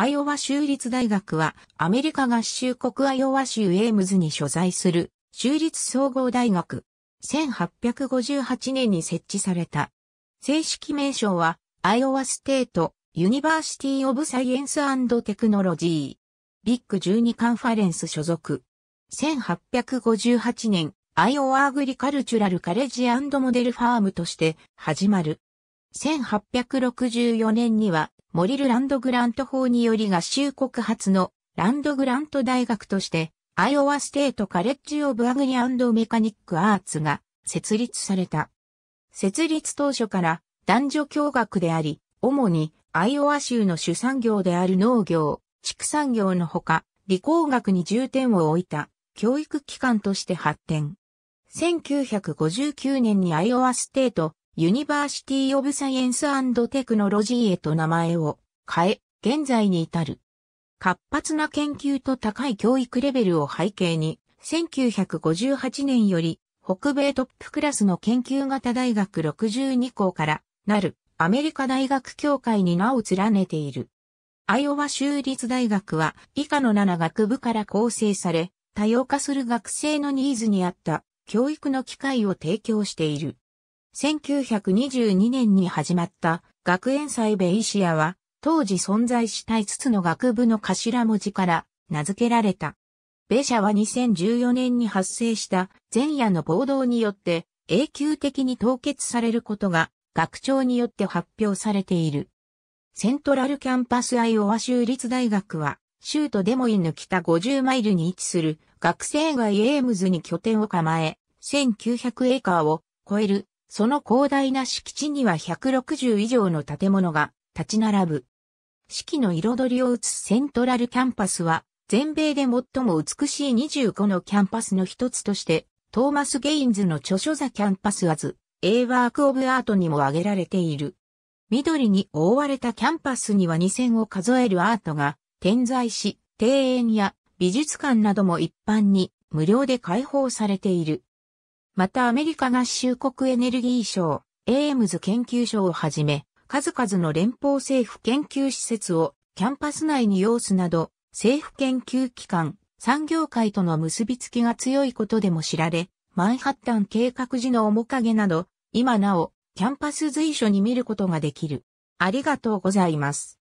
アイオワ州立大学はアメリカ合衆国アイオワ州エームズに所在する州立総合大学。1858年に設置された。正式名称はアイオワステートユニバーシティオブサイエンステクノロジー。ビッグ12カンファレンス所属。1858年、アイオワアグリカルチュラルカレッジモデルファームとして始まる。1864年にはモリルランドグラント法により合衆国初のランドグラント大学として、アイオワステートカレッジオブアグリアンドメカニックアーツが設立された。設立当初から男女共学であり、主にアイオワ州の主産業である農業、畜産業のほか、理工学に重点を置いた教育機関として発展。1959年にアイオワステートユニバーシティ・オブ・サイエンス・テクノロジーへと名前を変え、現在に至る。活発な研究と高い教育レベルを背景に、1958年より北米トップクラスの研究型大学62校からなるアメリカ大学協会に名を連ねている。アイオワ州立大学は以下の7学部から構成され、多様化する学生のニーズに合った教育の機会を提供している。1922年に始まった学園祭ベイシアは、当時存在した5つの学部の頭文字から名付けられた。ベシャは2014年に発生した前夜の暴動によって永久的に凍結されることが学長によって発表されている。セントラルキャンパスアイオワ州立大学は、州都デモインの北50マイルに位置する学生街エームズに拠点を構え、1900エーカーを超えるその広大な敷地には160以上の建物が立ち並ぶ。四季の彩りを映すセントラルキャンパスは、全米で最も美しい25のキャンパスの一つとして、トーマス・ゲインズの著書ザ・キャンパス・アズ、A ワーク・オブ・アートにも挙げられている。緑に覆われたキャンパスには2000を数えるアートが点在し、庭園や美術館なども一般に無料で開放されている。またアメリカ合衆国エネルギー省、エームズ研究所をはじめ、数々の連邦政府研究施設をキャンパス内に要すなど、政府研究機関、産業界との結びつきが強いことでも知られ、マンハッタン計画時の面影など、今なお、キャンパス随所に見ることができる。ありがとうございます。